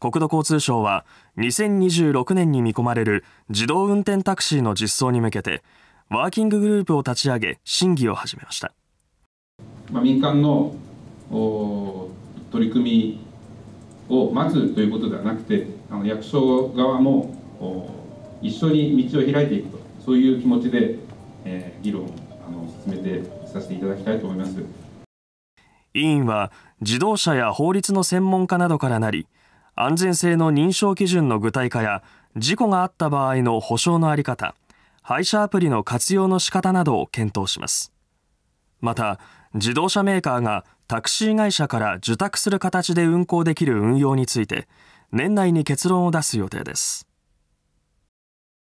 国土交通省は2026年に見込まれる自動運転タクシーの実装に向けてワーキンググループを立ち上げ審議を始めました、まあ、民間の取り組みを待つということではなくてあの役所側も一緒に道を開いていくとそういう気持ちで、えー、議論あの進めてさせていただきたいと思います委員は自動車や法律の専門家などからなり安全性の認証基準の具体化や事故があった場合の補償のあり方配車アプリの活用の仕方などを検討しますまた自動車メーカーがタクシー会社から受託する形で運行できる運用について年内に結論を出す予定です